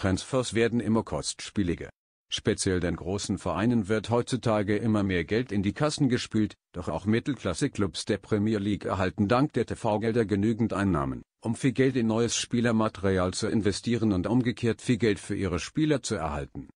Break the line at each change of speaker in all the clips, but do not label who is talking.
Transfers werden immer kostspieliger. Speziell den großen Vereinen wird heutzutage immer mehr Geld in die Kassen gespült, doch auch Mittelklasse-Clubs der Premier League erhalten dank der TV-Gelder genügend Einnahmen, um viel Geld in neues Spielermaterial zu investieren und umgekehrt viel Geld für ihre Spieler zu erhalten.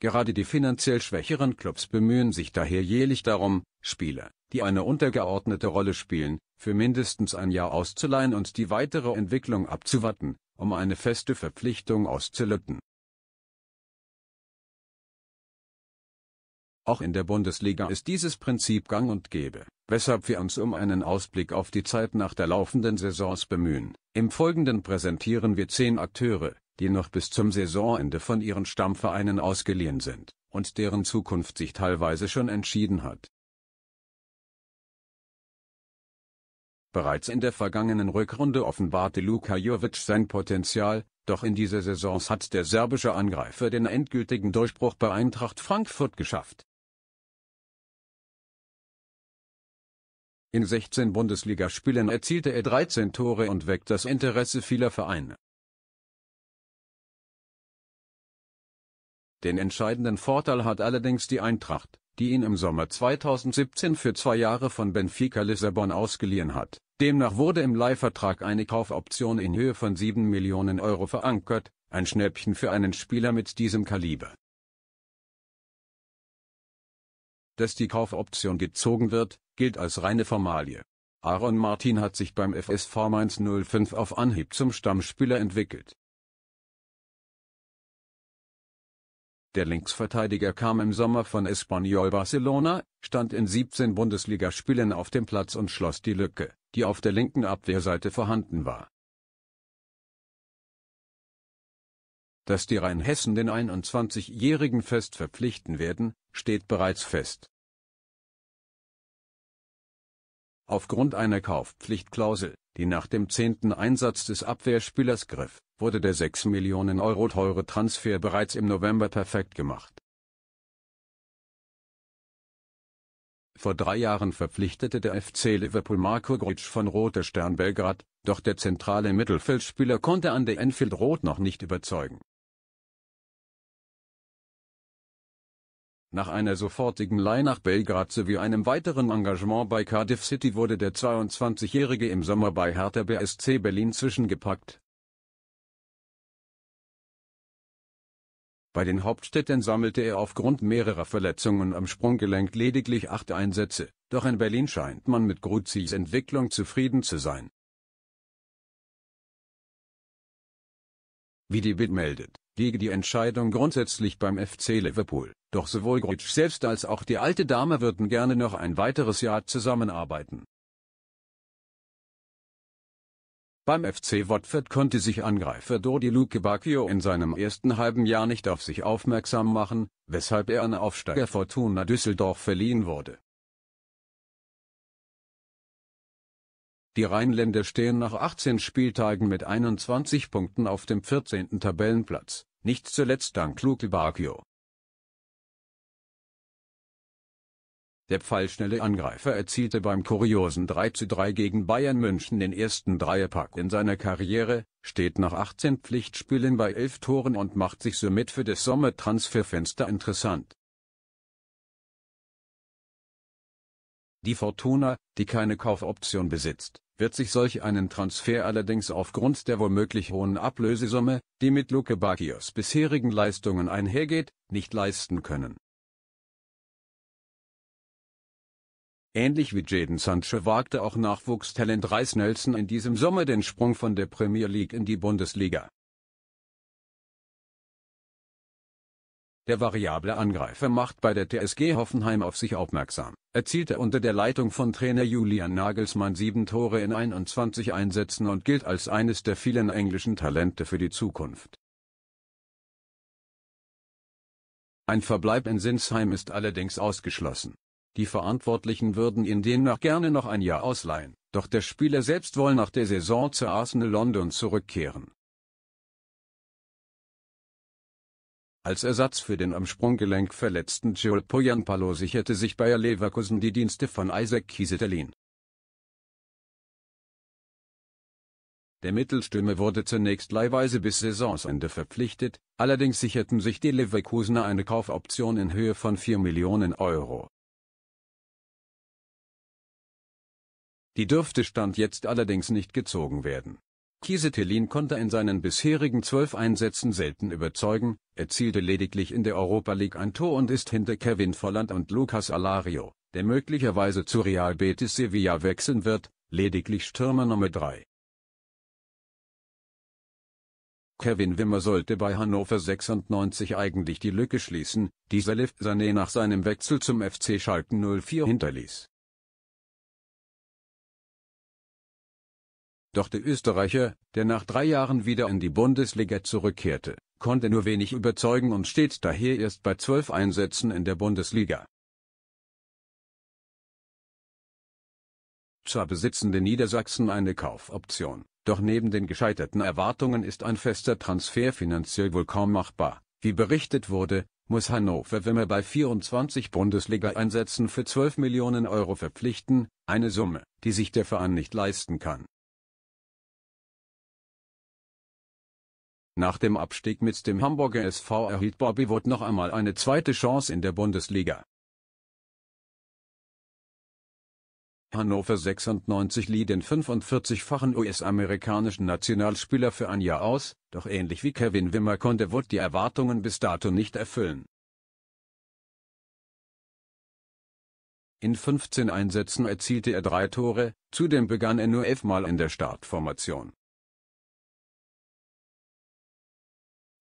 Gerade die finanziell schwächeren Clubs bemühen sich daher jährlich darum, Spieler, die eine untergeordnete Rolle spielen, für mindestens ein Jahr auszuleihen und die weitere Entwicklung abzuwarten, um eine feste Verpflichtung auszulöten. Auch in der Bundesliga ist dieses Prinzip gang und gäbe, weshalb wir uns um einen Ausblick auf die Zeit nach der laufenden Saisons bemühen. Im Folgenden präsentieren wir zehn Akteure, die noch bis zum Saisonende von ihren Stammvereinen ausgeliehen sind und deren Zukunft sich teilweise schon entschieden hat. Bereits in der vergangenen Rückrunde offenbarte Luka Jovic sein Potenzial, doch in dieser Saison hat der serbische Angreifer den endgültigen Durchbruch bei Eintracht Frankfurt geschafft. In 16 Bundesligaspielen erzielte er 13 Tore und weckt das Interesse vieler Vereine. Den entscheidenden Vorteil hat allerdings die Eintracht, die ihn im Sommer 2017 für zwei Jahre von Benfica Lissabon ausgeliehen hat. Demnach wurde im Leihvertrag eine Kaufoption in Höhe von 7 Millionen Euro verankert, ein Schnäppchen für einen Spieler mit diesem Kaliber. Dass die Kaufoption gezogen wird, gilt als reine Formalie. Aaron Martin hat sich beim FSV Mainz 05 auf Anhieb zum Stammspieler entwickelt Der Linksverteidiger kam im Sommer von Espanyol Barcelona, stand in 17 Bundesligaspielen auf dem Platz und schloss die Lücke, die auf der linken Abwehrseite vorhanden war. Dass die Rheinhessen den 21-Jährigen fest verpflichten werden, steht bereits fest Aufgrund einer Kaufpflichtklausel, die nach dem zehnten Einsatz des Abwehrspielers griff, wurde der 6 Millionen Euro teure Transfer bereits im November perfekt gemacht. Vor drei Jahren verpflichtete der FC Liverpool Marco Gruitsch von Roter Stern Belgrad, doch der zentrale Mittelfeldspieler konnte an der Enfield Road noch nicht überzeugen Nach einer sofortigen Leih nach Belgrad sowie einem weiteren Engagement bei Cardiff City wurde der 22-Jährige im Sommer bei Hertha BSC Berlin zwischengepackt. Bei den Hauptstädten sammelte er aufgrund mehrerer Verletzungen am Sprunggelenk lediglich acht Einsätze, doch in Berlin scheint man mit Gruzis Entwicklung zufrieden zu sein. Wie die Bild meldet, liege die Entscheidung grundsätzlich beim FC Liverpool, doch sowohl Grutsch selbst als auch die alte Dame würden gerne noch ein weiteres Jahr zusammenarbeiten. Beim FC Watford konnte sich Angreifer Dodi Luke Bacchio in seinem ersten halben Jahr nicht auf sich aufmerksam machen, weshalb er an Aufsteiger Fortuna Düsseldorf verliehen wurde Die Rheinländer stehen nach 18 Spieltagen mit 21 Punkten auf dem 14. Tabellenplatz, nicht zuletzt dank Luke Bacchio. Der pfeilschnelle Angreifer erzielte beim kuriosen 3 zu 3 gegen Bayern München den ersten Dreierpack in seiner Karriere, steht nach 18 Pflichtspielen bei 11 Toren und macht sich somit für das Sommertransferfenster interessant. Die Fortuna, die keine Kaufoption besitzt, wird sich solch einen Transfer allerdings aufgrund der womöglich hohen Ablösesumme, die mit Luke Bacchios bisherigen Leistungen einhergeht, nicht leisten können. Ähnlich wie Jaden Sancho wagte auch Nachwuchstalent Reis Nelson in diesem Sommer den Sprung von der Premier League in die Bundesliga. Der variable Angreifer macht bei der TSG Hoffenheim auf sich aufmerksam, erzielte unter der Leitung von Trainer Julian Nagelsmann sieben Tore in 21 Einsätzen und gilt als eines der vielen englischen Talente für die Zukunft. Ein Verbleib in Sinsheim ist allerdings ausgeschlossen. Die Verantwortlichen würden ihn demnach gerne noch ein Jahr ausleihen, doch der Spieler selbst wohl nach der Saison zu Arsenal London zurückkehren Als Ersatz für den am Sprunggelenk verletzten Joel Poyanpalo sicherte sich Bayer Leverkusen die Dienste von Isaac Kiesetelin. Der Mittelstürmer wurde zunächst leihweise bis Saisonsende verpflichtet, allerdings sicherten sich die Leverkusener eine Kaufoption in Höhe von 4 Millionen Euro. Die dürfte Stand jetzt allerdings nicht gezogen werden Kiesetelin konnte in seinen bisherigen zwölf Einsätzen selten überzeugen, erzielte lediglich in der Europa League ein Tor und ist hinter Kevin Volland und Lucas Alario, der möglicherweise zu Real Betis Sevilla wechseln wird, lediglich Stürmer Nummer 3. Kevin Wimmer sollte bei Hannover 96 eigentlich die Lücke schließen, die Salif Sané nach seinem Wechsel zum FC Schalke 04 hinterließ. Doch der Österreicher, der nach drei Jahren wieder in die Bundesliga zurückkehrte, konnte nur wenig überzeugen und steht daher erst bei zwölf Einsätzen in der Bundesliga. Zwar besitzen die Niedersachsen eine Kaufoption, doch neben den gescheiterten Erwartungen ist ein fester Transfer finanziell wohl kaum machbar. Wie berichtet wurde, muss Hannover Wimmer bei 24 Bundesliga-Einsätzen für 12 Millionen Euro verpflichten, eine Summe, die sich der Verein nicht leisten kann. Nach dem Abstieg mit dem Hamburger SV erhielt Bobby Wood noch einmal eine zweite Chance in der Bundesliga. Hannover 96 lieh den 45-fachen US-amerikanischen Nationalspieler für ein Jahr aus, doch ähnlich wie Kevin Wimmer konnte Wood die Erwartungen bis dato nicht erfüllen. In 15 Einsätzen erzielte er drei Tore, zudem begann er nur elfmal in der Startformation.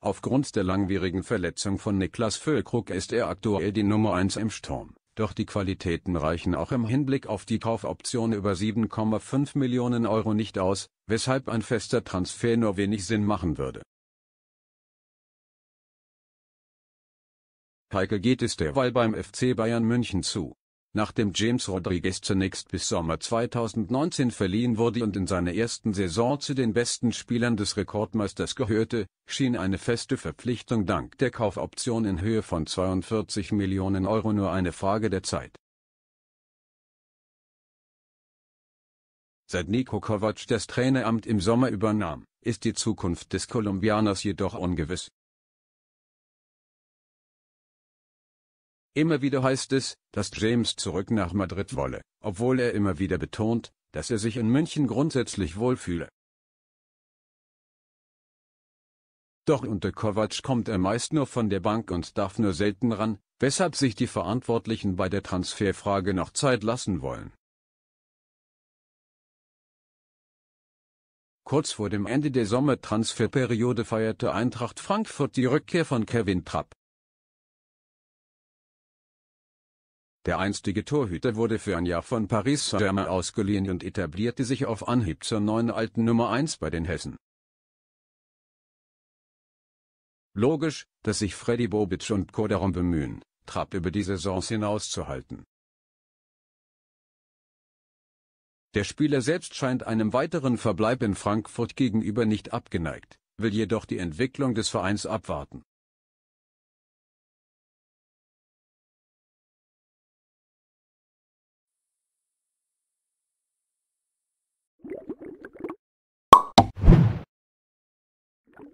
Aufgrund der langwierigen Verletzung von Niklas Füllkrug ist er aktuell die Nummer 1 im Sturm, doch die Qualitäten reichen auch im Hinblick auf die Kaufoption über 7,5 Millionen Euro nicht aus, weshalb ein fester Transfer nur wenig Sinn machen würde. Heike geht es derweil beim FC Bayern München zu nachdem James Rodriguez zunächst bis Sommer 2019 verliehen wurde und in seiner ersten Saison zu den besten Spielern des Rekordmeisters gehörte, schien eine feste Verpflichtung dank der Kaufoption in Höhe von 42 Millionen Euro nur eine Frage der Zeit. Seit Niko Kovac das Traineramt im Sommer übernahm, ist die Zukunft des Kolumbianers jedoch ungewiss. Immer wieder heißt es, dass James zurück nach Madrid wolle, obwohl er immer wieder betont, dass er sich in München grundsätzlich wohlfühle. Doch unter Kovac kommt er meist nur von der Bank und darf nur selten ran, weshalb sich die Verantwortlichen bei der Transferfrage noch Zeit lassen wollen. Kurz vor dem Ende der Sommertransferperiode feierte Eintracht Frankfurt die Rückkehr von Kevin Trapp. Der einstige Torhüter wurde für ein Jahr von Paris Saint-Germain ausgeliehen und etablierte sich auf Anhieb zur neuen alten Nummer 1 bei den Hessen. Logisch, dass sich Freddy Bobic und Co. darum bemühen, Trapp über die Saisons hinauszuhalten. Der Spieler selbst scheint einem weiteren Verbleib in Frankfurt gegenüber nicht abgeneigt, will jedoch die Entwicklung des Vereins abwarten.